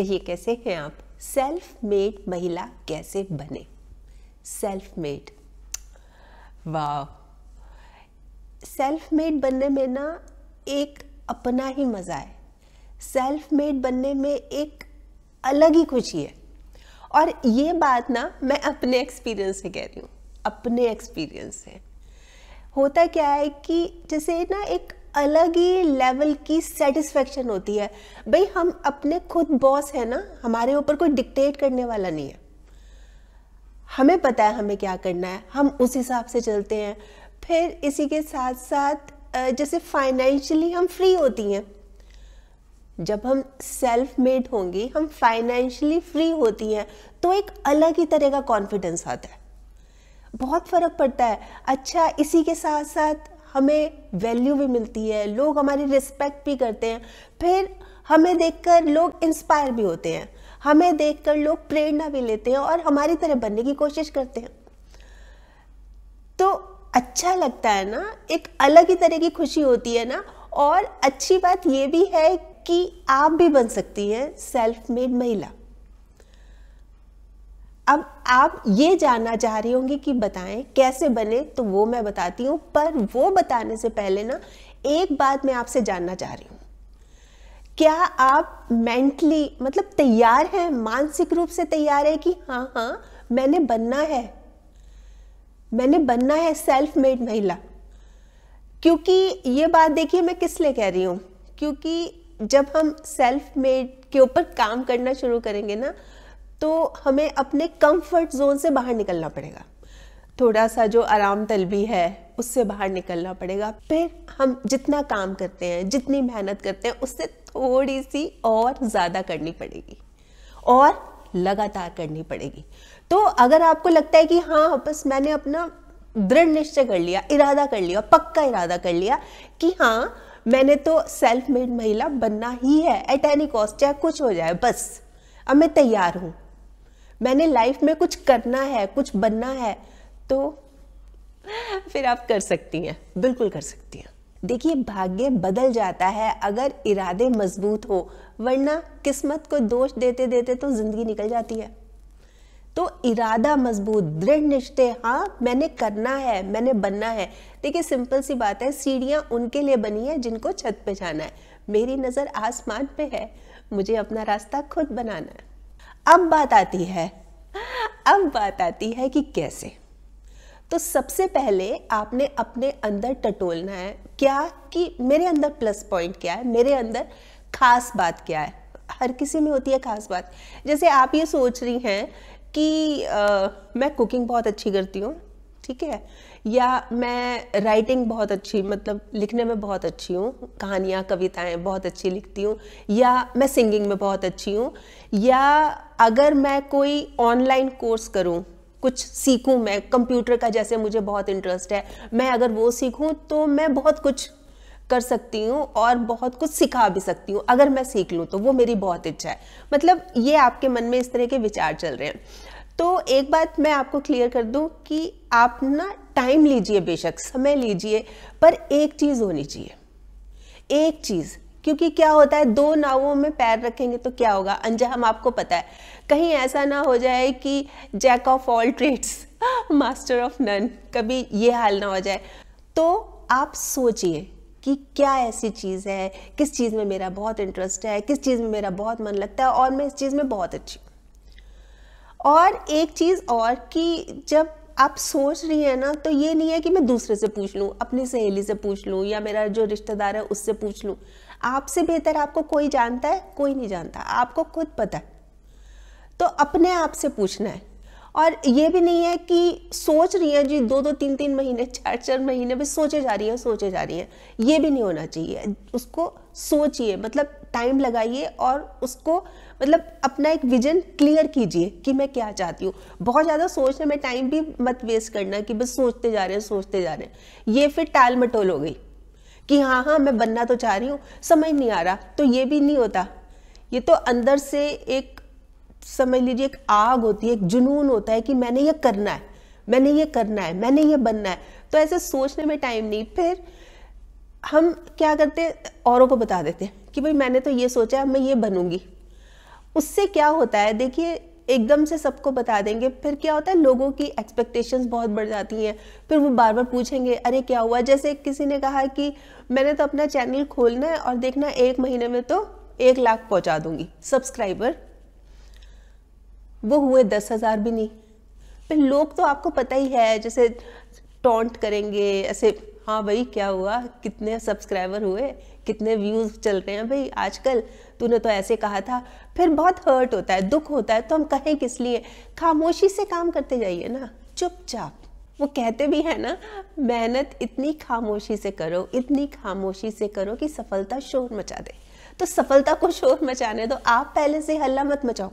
कहिए कैसे हैं आप सेल्फ मेड महिला कैसे बने सेल्फ मेड वाह सेल्फ मेड बनने में ना एक अपना ही मज़ा है सेल्फ मेड बनने में एक अलग ही खुशी है और ये बात ना मैं अपने एक्सपीरियंस से कह रही हूँ अपने एक्सपीरियंस से होता क्या है कि जैसे ना एक अलग ही लेवल की सेटिस्फेक्शन होती है भाई हम अपने खुद बॉस है ना हमारे ऊपर कोई डिक्टेट करने वाला नहीं है हमें पता है हमें क्या करना है हम उस हिसाब से चलते हैं फिर इसी के साथ साथ जैसे फाइनेंशियली हम फ्री होती हैं जब हम सेल्फ मेड होंगे हम फाइनेंशियली फ्री होती हैं तो एक अलग ही तरह का कॉन्फिडेंस आता है बहुत फ़र्क पड़ता है अच्छा इसी के साथ साथ हमें वैल्यू भी मिलती है लोग हमारी रिस्पेक्ट भी करते हैं फिर हमें देखकर लोग इंस्पायर भी होते हैं हमें देखकर लोग प्रेरणा भी लेते हैं और हमारी तरह बनने की कोशिश करते हैं तो अच्छा लगता है ना एक अलग ही तरह की खुशी होती है ना और अच्छी बात यह भी है कि आप भी बन सकती हैं सेल्फ मेड महिला अब आप ये जानना चाह रही होंगी कि बताएं कैसे बने तो वो मैं बताती हूँ पर वो बताने से पहले ना एक बात मैं आपसे जानना चाह रही हूँ क्या आप मेंटली मतलब तैयार हैं मानसिक रूप से तैयार है कि हाँ हाँ मैंने बनना है मैंने बनना है सेल्फ मेड महिला क्योंकि ये बात देखिए मैं किस लिए कह रही हूँ क्योंकि जब हम सेल्फ मेड के ऊपर काम करना शुरू करेंगे ना तो हमें अपने कंफर्ट जोन से बाहर निकलना पड़ेगा थोड़ा सा जो आराम तलबी है उससे बाहर निकलना पड़ेगा फिर हम जितना काम करते हैं जितनी मेहनत करते हैं उससे थोड़ी सी और ज़्यादा करनी पड़ेगी और लगातार करनी पड़ेगी तो अगर आपको लगता है कि हाँ बस मैंने अपना दृढ़ निश्चय कर लिया इरादा कर लिया पक्का इरादा कर लिया कि हाँ मैंने तो सेल्फ मेड महिला बनना ही है एट एनी कॉस्ट चाहे कुछ हो जाए बस अब मैं तैयार हूँ मैंने लाइफ में कुछ करना है कुछ बनना है तो फिर आप कर सकती हैं बिल्कुल कर सकती हैं देखिए भाग्य बदल जाता है अगर इरादे मजबूत हो वरना किस्मत को दोष देते देते तो जिंदगी निकल जाती है तो इरादा मजबूत दृढ़ निश्चय हाँ मैंने करना है मैंने बनना है देखिए सिंपल सी बात है सीढ़ियाँ उनके लिए बनी है जिनको छत पे जाना है मेरी नज़र आसमान पे है मुझे अपना रास्ता खुद बनाना है अब बात आती है अब बात आती है कि कैसे तो सबसे पहले आपने अपने अंदर टटोलना है क्या कि मेरे अंदर प्लस पॉइंट क्या है मेरे अंदर खास बात क्या है हर किसी में होती है खास बात जैसे आप ये सोच रही हैं कि आ, मैं कुकिंग बहुत अच्छी करती हूँ ठीक है या मैं राइटिंग बहुत अच्छी मतलब लिखने में बहुत अच्छी हूँ कहानियाँ कविताएँ बहुत अच्छी लिखती हूँ या मैं सिंगिंग में बहुत अच्छी हूँ या अगर मैं कोई ऑनलाइन कोर्स करूँ कुछ सीखूँ मैं कंप्यूटर का जैसे मुझे बहुत इंटरेस्ट है मैं अगर वो सीखूँ तो मैं बहुत कुछ कर सकती हूँ और बहुत कुछ सिखा भी सकती हूँ अगर मैं सीख लूँ तो वो मेरी बहुत इच्छा है मतलब ये आपके मन में इस तरह के विचार चल रहे हैं तो एक बात मैं आपको क्लियर कर दूँ कि आप ना टाइम लीजिए बेशक समय लीजिए पर एक चीज़ होनी चाहिए एक चीज़ क्योंकि क्या होता है दो नावों में पैर रखेंगे तो क्या होगा अंजा हम आपको पता है कहीं ऐसा ना हो जाए कि jack of all trades master of none कभी ये हाल ना हो जाए तो आप सोचिए कि क्या ऐसी चीज़ है किस चीज़ में मेरा बहुत इंटरेस्ट है किस चीज़ में मेरा बहुत मन लगता है और मैं इस चीज़ में बहुत अच्छी हूँ और एक चीज़ और कि जब आप सोच रही हैं ना तो ये नहीं है कि मैं दूसरे से पूछ लूँ अपनी सहेली से पूछ लूँ या मेरा जो रिश्तेदार है उससे पूछ लूँ आपसे बेहतर आपको कोई जानता है कोई नहीं जानता आपको खुद पता है तो अपने आप से पूछना है और ये भी नहीं है कि सोच रही हैं जी दो दो तीन तीन महीने चार चार महीने भी सोचे जा रही हैं सोचे जा रही हैं ये भी नहीं होना चाहिए उसको सोचिए मतलब टाइम लगाइए और उसको मतलब अपना एक विजन क्लियर कीजिए कि मैं क्या चाहती हूँ बहुत ज़्यादा सोचने में टाइम भी मत वेस्ट करना कि बस सोचते जा रहे हैं सोचते जा रहे हैं ये फिर टाल मटोल हो गई कि हाँ हाँ मैं बनना तो चाह रही हूँ समझ नहीं आ रहा तो ये भी नहीं होता ये तो अंदर से एक समझ लीजिए एक आग होती है एक जुनून होता है कि मैंने ये करना है मैंने ये करना है मैंने ये बनना है तो ऐसे सोचने में टाइम नहीं फिर हम क्या करते हैं औरों को बता देते हैं कि भाई मैंने तो ये सोचा है मैं ये बनूंगी उससे क्या होता है देखिए एकदम से सबको बता देंगे फिर क्या होता है लोगों की एक्सपेक्टेशंस बहुत बढ़ जाती हैं फिर वो बार बार पूछेंगे अरे क्या हुआ जैसे किसी ने कहा कि मैंने तो अपना चैनल खोलना है और देखना एक महीने में तो एक लाख पहुंचा दूंगी सब्सक्राइबर वो हुए दस हज़ार भी नहीं फिर लोग तो आपको पता ही है जैसे टॉन्ट करेंगे ऐसे हाँ भाई क्या हुआ कितने सब्सक्राइबर हुए कितने व्यूज़ चल रहे हैं भाई आजकल तूने तो ऐसे कहा था फिर बहुत हर्ट होता है दुख होता है तो हम कहें किस लिए खामोशी से काम करते जाइए ना चुपचाप वो कहते भी हैं ना मेहनत इतनी खामोशी से करो इतनी खामोशी से करो कि सफलता शोर मचा दे तो सफलता को शोर मचाने दो आप पहले से हल्ला मत मचाओ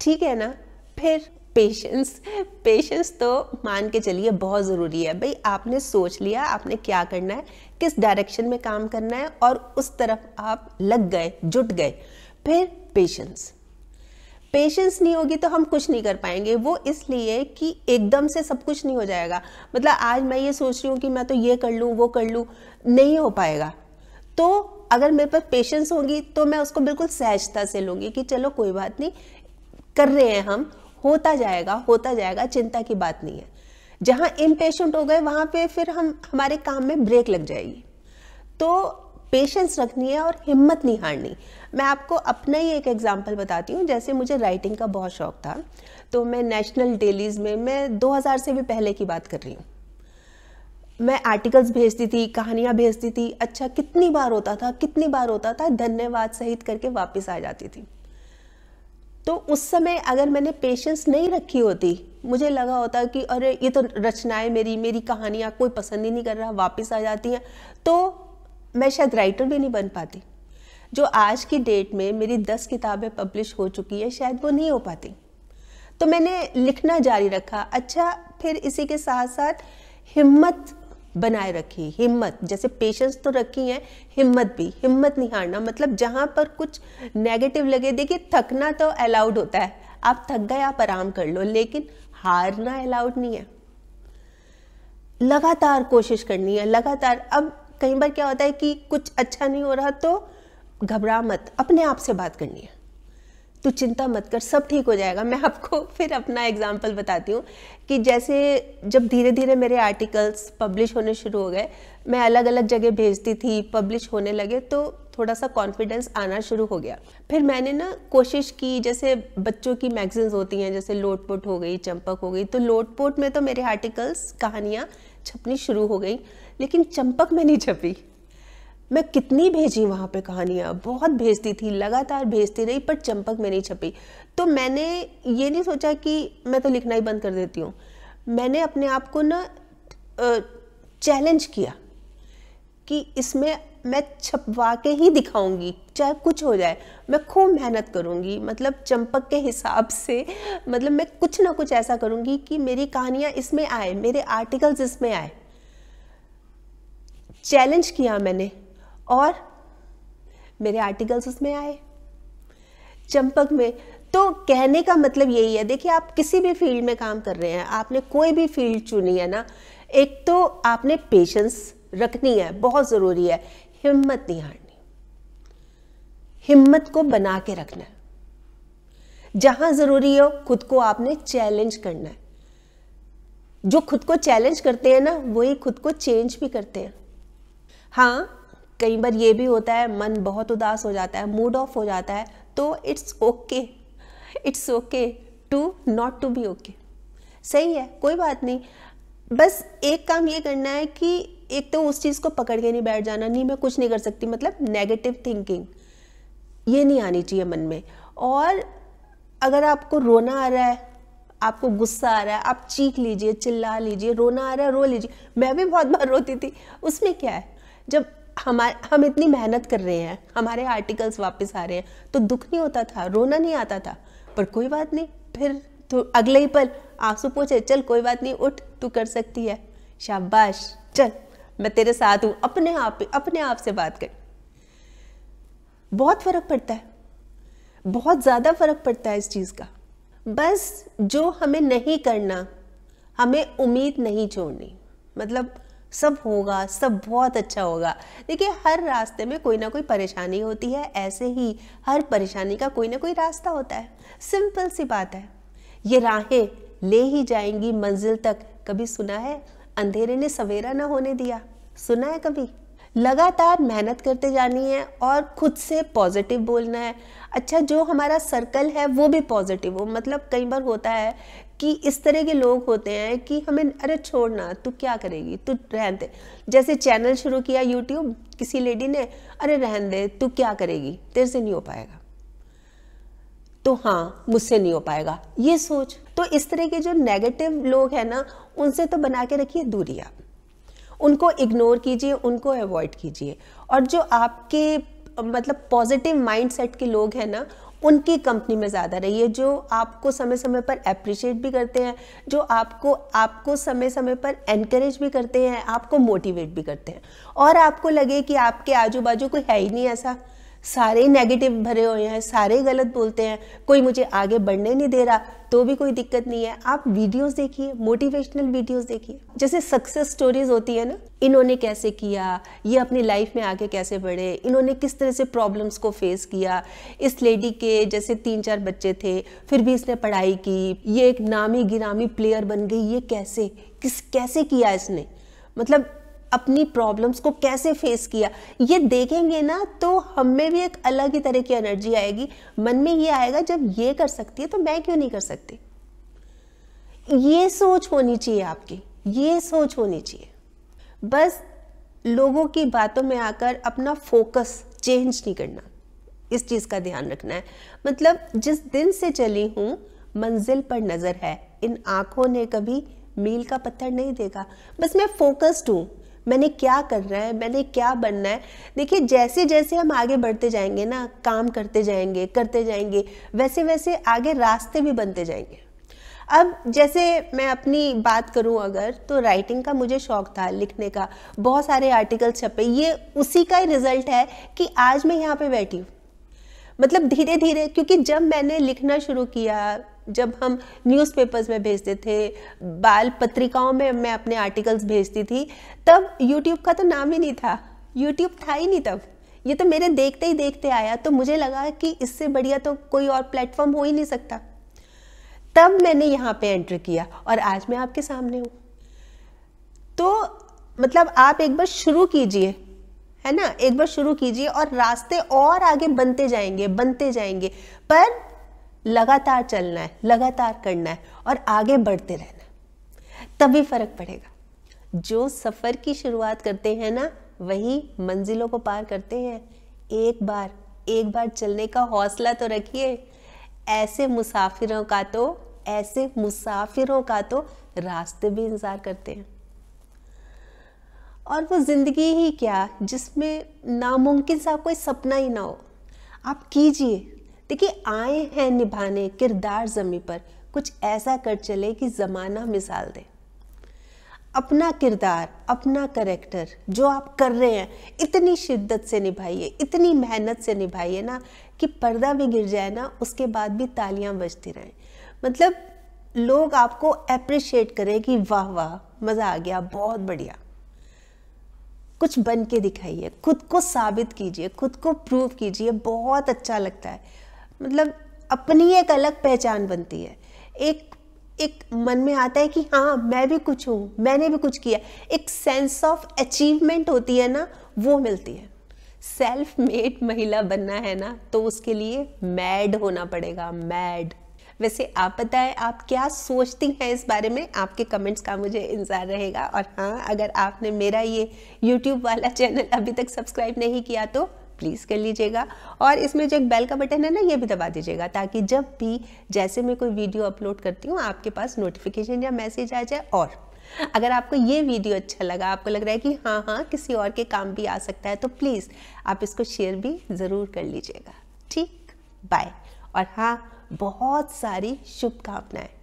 ठीक है ना फिर पेशेंस पेशेंस तो मान के चलिए बहुत ज़रूरी है भाई आपने सोच लिया आपने क्या करना है किस डायरेक्शन में काम करना है और उस तरफ आप लग गए जुट गए फिर पेशेंस पेशेंस नहीं होगी तो हम कुछ नहीं कर पाएंगे वो इसलिए कि एकदम से सब कुछ नहीं हो जाएगा मतलब आज मैं ये सोच रही हूँ कि मैं तो ये कर लूँ वो कर लूँ नहीं हो पाएगा तो अगर मेरे पास पेशेंस होगी तो मैं उसको बिल्कुल सहजता से लूँगी कि चलो कोई बात नहीं कर रहे हैं हम होता जाएगा होता जाएगा चिंता की बात नहीं है जहाँ इम्पेशेंट हो गए वहाँ पे फिर हम हमारे काम में ब्रेक लग जाएगी तो पेशेंस रखनी है और हिम्मत नहीं हारनी मैं आपको अपना ही एक एग्जांपल बताती हूँ जैसे मुझे राइटिंग का बहुत शौक था तो मैं नेशनल डेलीज में मैं 2000 से भी पहले की बात कर रही हूँ मैं आर्टिकल्स भेजती थी कहानियाँ भेजती थी अच्छा कितनी बार होता था कितनी बार होता था धन्यवाद सहित करके वापस आ जाती थी तो उस समय अगर मैंने पेशेंस नहीं रखी होती मुझे लगा होता कि अरे ये तो रचनाएं मेरी मेरी कहानियाँ कोई पसंद ही नहीं कर रहा वापस आ जाती हैं तो मैं शायद राइटर भी नहीं बन पाती जो आज की डेट में मेरी दस किताबें पब्लिश हो चुकी है शायद वो नहीं हो पाती तो मैंने लिखना जारी रखा अच्छा फिर इसी के साथ साथ हिम्मत बनाए रखी हिम्मत जैसे पेशेंस तो रखी है हिम्मत भी हिम्मत नहीं हारना मतलब जहाँ पर कुछ नेगेटिव लगे देखिए थकना तो अलाउड होता है आप थक गए आप आराम कर लो लेकिन हारना अलाउड नहीं है लगातार कोशिश करनी है लगातार अब कई बार क्या होता है कि कुछ अच्छा नहीं हो रहा तो घबरा मत अपने आप से बात करनी है तो चिंता मत कर सब ठीक हो जाएगा मैं आपको फिर अपना एग्जाम्पल बताती हूँ कि जैसे जब धीरे धीरे मेरे आर्टिकल्स पब्लिश होने शुरू हो गए मैं अलग अलग जगह भेजती थी पब्लिश होने लगे तो थोड़ा सा कॉन्फिडेंस आना शुरू हो गया फिर मैंने ना कोशिश की जैसे बच्चों की मैगजीन्स होती हैं जैसे लोटपोट हो गई चंपक हो गई तो लोटपोट में तो मेरे आर्टिकल्स कहानियाँ छपनी शुरू हो गई लेकिन चंपक में नहीं छपी मैं कितनी भेजी वहाँ पे कहानियाँ बहुत भेजती थी लगातार भेजती रही पर चंपक में नहीं छपी तो मैंने ये नहीं सोचा कि मैं तो लिखना ही बंद कर देती हूँ मैंने अपने आप को ना चैलेंज किया कि इसमें मैं छपवा के ही दिखाऊंगी चाहे कुछ हो जाए मैं खूब मेहनत करूंगी मतलब चंपक के हिसाब से मतलब मैं कुछ ना कुछ ऐसा करूंगी कि मेरी कहानियां इसमें आए मेरे आर्टिकल्स इसमें आए चैलेंज किया मैंने और मेरे आर्टिकल्स उसमें आए चंपक में तो कहने का मतलब यही है देखिए आप किसी भी फील्ड में काम कर रहे हैं आपने कोई भी फील्ड चुनी है ना एक तो आपने पेशेंस रखनी है बहुत ज़रूरी है हिम्मत नहीं हारनी हिम्मत को बना के रखना है जहां जरूरी हो खुद को आपने चैलेंज करना है जो खुद को चैलेंज करते हैं ना वही खुद को चेंज भी करते हैं हाँ कई बार ये भी होता है मन बहुत उदास हो जाता है मूड ऑफ हो जाता है तो it's okay it's okay to not to be okay सही है कोई बात नहीं बस एक काम ये करना है कि एक तो उस चीज़ को पकड़ के नहीं बैठ जाना नहीं मैं कुछ नहीं कर सकती मतलब नेगेटिव थिंकिंग ये नहीं आनी चाहिए मन में और अगर आपको रोना आ रहा है आपको गुस्सा आ रहा है आप चीख लीजिए चिल्ला लीजिए रोना आ रहा है रो लीजिए मैं भी बहुत बार रोती थी उसमें क्या है जब हमारे हम इतनी मेहनत कर रहे हैं हमारे आर्टिकल्स वापस आ रहे हैं तो दुख नहीं होता था रोना नहीं आता था पर कोई बात नहीं फिर तो अगले ही पल आंसू पूछे चल कोई बात नहीं उठ तू कर सकती है शाबाश चल मैं तेरे साथ हूँ अपने आप अपने आप से बात कर बहुत फर्क पड़ता है बहुत ज़्यादा फर्क पड़ता है इस चीज़ का बस जो हमें नहीं करना हमें उम्मीद नहीं छोड़नी मतलब सब होगा सब बहुत अच्छा होगा देखिए हर रास्ते में कोई ना कोई परेशानी होती है ऐसे ही हर परेशानी का कोई ना कोई रास्ता होता है सिंपल सी बात है ये राहें ले ही जाएंगी मंजिल तक कभी सुना है अंधेरे ने सवेरा ना होने दिया सुना है कभी लगातार मेहनत करते जानी है और खुद से पॉजिटिव बोलना है अच्छा जो हमारा सर्कल है वो भी पॉजिटिव हो मतलब कई बार होता है कि इस तरह के लोग होते हैं कि हमें अरे छोड़ना तू क्या करेगी तू रहन दे जैसे चैनल शुरू किया यूट्यूब किसी लेडी ने अरे रहन दे तू क्या करेगी तेरे से नहीं हो पाएगा तो हाँ मुझसे नहीं हो पाएगा ये सोच तो इस तरह के जो नेगेटिव लोग हैं ना उनसे तो बना के रखिए दूरी आप उनको इग्नोर कीजिए उनको अवॉइड कीजिए और जो आपके मतलब पॉजिटिव माइंडसेट के लोग हैं ना उनकी कंपनी में ज़्यादा रहिए जो आपको समय समय पर अप्रिशिएट भी करते हैं जो आपको आपको समय समय पर एनकरेज भी करते हैं आपको मोटिवेट भी करते हैं और आपको लगे कि आपके आजू बाजू कोई है ही नहीं ऐसा सारे नेगेटिव भरे हुए हैं सारे गलत बोलते हैं कोई मुझे आगे बढ़ने नहीं दे रहा तो भी कोई दिक्कत नहीं है आप वीडियोस देखिए मोटिवेशनल वीडियोस देखिए जैसे सक्सेस स्टोरीज होती है ना इन्होंने कैसे किया ये अपनी लाइफ में आगे कैसे बढ़े इन्होंने किस तरह से प्रॉब्लम्स को फेस किया इस लेडी के जैसे तीन चार बच्चे थे फिर भी इसने पढ़ाई की ये एक नामी गिरामी प्लेयर बन गई ये कैसे किस कैसे किया इसने मतलब अपनी प्रॉब्लम्स को कैसे फेस किया ये देखेंगे ना तो हम में भी एक अलग ही तरह की एनर्जी आएगी मन में ये आएगा जब ये कर सकती है तो मैं क्यों नहीं कर सकती ये सोच होनी चाहिए आपकी ये सोच होनी चाहिए बस लोगों की बातों में आकर अपना फोकस चेंज नहीं करना इस चीज़ का ध्यान रखना है मतलब जिस दिन से चली हूँ मंजिल पर नज़र है इन आँखों ने कभी मील का पत्थर नहीं देगा बस मैं फोकस्ड हूँ मैंने क्या करना है मैंने क्या बनना है देखिए जैसे जैसे हम आगे बढ़ते जाएंगे ना काम करते जाएंगे करते जाएंगे वैसे वैसे आगे रास्ते भी बनते जाएंगे अब जैसे मैं अपनी बात करूं अगर तो राइटिंग का मुझे शौक था लिखने का बहुत सारे आर्टिकल छपे ये उसी का ही रिजल्ट है कि आज मैं यहाँ पे बैठी हूँ मतलब धीरे धीरे क्योंकि जब मैंने लिखना शुरू किया जब हम न्यूज़पेपर्स में भेजते थे बाल पत्रिकाओं में मैं अपने आर्टिकल्स भेजती थी तब यूट्यूब का तो नाम ही नहीं था यूट्यूब था ही नहीं तब ये तो मेरे देखते ही देखते आया तो मुझे लगा कि इससे बढ़िया तो कोई और प्लेटफॉर्म हो ही नहीं सकता तब मैंने यहाँ पे एंटर किया और आज मैं आपके सामने हूँ तो मतलब आप एक बार शुरू कीजिए है ना एक बार शुरू कीजिए और रास्ते और आगे बनते जाएंगे बनते जाएंगे पर लगातार चलना है लगातार करना है और आगे बढ़ते रहना है तभी फर्क पड़ेगा जो सफ़र की शुरुआत करते हैं ना वही मंजिलों को पार करते हैं एक बार एक बार चलने का हौसला तो रखिए ऐसे मुसाफिरों का तो ऐसे मुसाफिरों का तो रास्ते भी इंतज़ार करते हैं और वो ज़िंदगी ही क्या जिसमें नामुमकिन सा कोई सपना ही ना हो आप कीजिए देखिए आए हैं निभाने किरदार जमी पर कुछ ऐसा कर चले कि ज़माना मिसाल दे अपना किरदार अपना करेक्टर जो आप कर रहे हैं इतनी शिद्दत से निभाइए इतनी मेहनत से निभाइए ना कि पर्दा भी गिर जाए ना उसके बाद भी तालियां बजती रहें मतलब लोग आपको अप्रिशिएट करें कि वाह वाह मज़ा आ गया बहुत बढ़िया कुछ बन के दिखाइए खुद को साबित कीजिए खुद को प्रूव कीजिए बहुत अच्छा लगता है मतलब अपनी एक अलग पहचान बनती है एक एक मन में आता है कि हाँ मैं भी कुछ हूँ मैंने भी कुछ किया एक सेंस ऑफ अचीवमेंट होती है ना वो मिलती है सेल्फ मेड महिला बनना है ना तो उसके लिए मैड होना पड़ेगा मैड वैसे आप बताएं आप क्या सोचती हैं इस बारे में आपके कमेंट्स का मुझे इंतज़ार रहेगा और हाँ अगर आपने मेरा ये यूट्यूब वाला चैनल अभी तक सब्सक्राइब नहीं किया तो प्लीज़ कर लीजिएगा और इसमें जो एक बेल का बटन है ना ये भी दबा दीजिएगा ताकि जब भी जैसे मैं कोई वीडियो अपलोड करती हूँ आपके पास नोटिफिकेशन या मैसेज आ जाए और अगर आपको ये वीडियो अच्छा लगा आपको लग रहा है कि हाँ हाँ किसी और के काम भी आ सकता है तो प्लीज़ आप इसको शेयर भी ज़रूर कर लीजिएगा ठीक बाय और हाँ बहुत सारी शुभकामनाएं